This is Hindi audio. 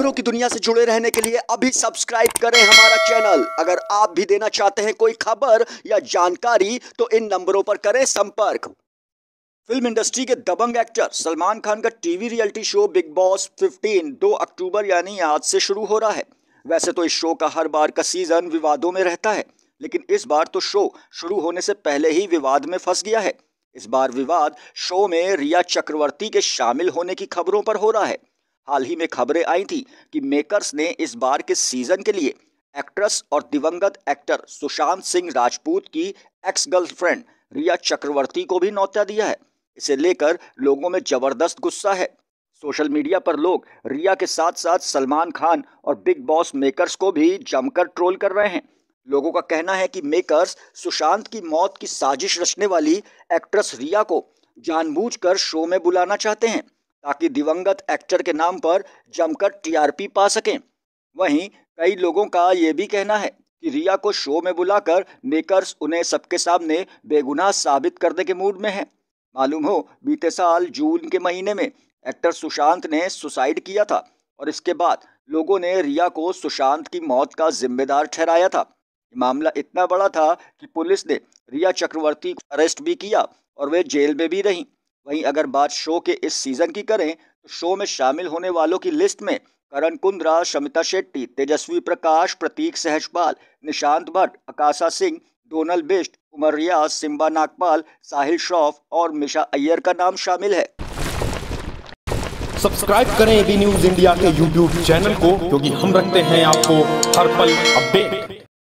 खबरों की दुनिया से जुड़े रहने के लिए अभी सब्सक्राइब करें हमारा चैनल अगर आप भी देना चाहते हैं कोई खबर या जानकारी तो इन नंबरों पर करें संपर्क फिल्म इंडस्ट्री के दबंग एक्टर सलमान खान का TV reality show Bigg Boss 15 2 October यानी आज से शुरू हो रहा है वैसे तो इस शो का हर बार का सीजन विवादों में रहता है लेकिन इस बार तो शो शुरू होने से पहले ही विवाद में फंस गया है इस बार विवाद शो में रिया चक्रवर्ती के शामिल होने की खबरों पर हो रहा है हाल ही में खबरें आई थी कि मेकर्स ने इस बार के सीजन के लिए एक्ट्रेस और दिवंगत एक्टर सुशांत सिंह राजपूत की एक्स गर्लफ्रेंड रिया चक्रवर्ती को भी नौता दिया है इसे लेकर लोगों में जबरदस्त गुस्सा है सोशल मीडिया पर लोग रिया के साथ साथ सलमान खान और बिग बॉस मेकर्स को भी जमकर ट्रोल कर रहे हैं लोगों का कहना है कि मेकर्स सुशांत की मौत की साजिश रचने वाली एक्ट्रेस रिया को जानबूझकर शो में बुलाना चाहते हैं ताकि दिवंगत एक्टर के नाम पर जमकर टीआरपी पा सकें वहीं कई लोगों का ये भी कहना है कि रिया को शो में बुलाकर मेकर्स उन्हें सबके सामने बेगुनाह साबित करने के मूड में हैं मालूम हो बीते साल जून के महीने में एक्टर सुशांत ने सुसाइड किया था और इसके बाद लोगों ने रिया को सुशांत की मौत का जिम्मेदार ठहराया था मामला इतना बड़ा था कि पुलिस ने रिया चक्रवर्ती को अरेस्ट भी किया और वे जेल में भी रहीं वहीं अगर बात शो के इस सीजन की करें तो शो में शामिल होने वालों की लिस्ट में करण कुंद्रा शमिता शेट्टी तेजस्वी प्रकाश प्रतीक सहजपाल निशांत भट्ट अकाशा सिंह डोनल बिस्ट उमर रियाज सिम्बा नागपाल साहिल श्रॉफ और मिशा अय्यर का नाम शामिल है सब्सक्राइब करें एबी न्यूज इंडिया के यूट्यूब चैनल को क्योंकि हम रखते हैं आपको हर पल अपडेट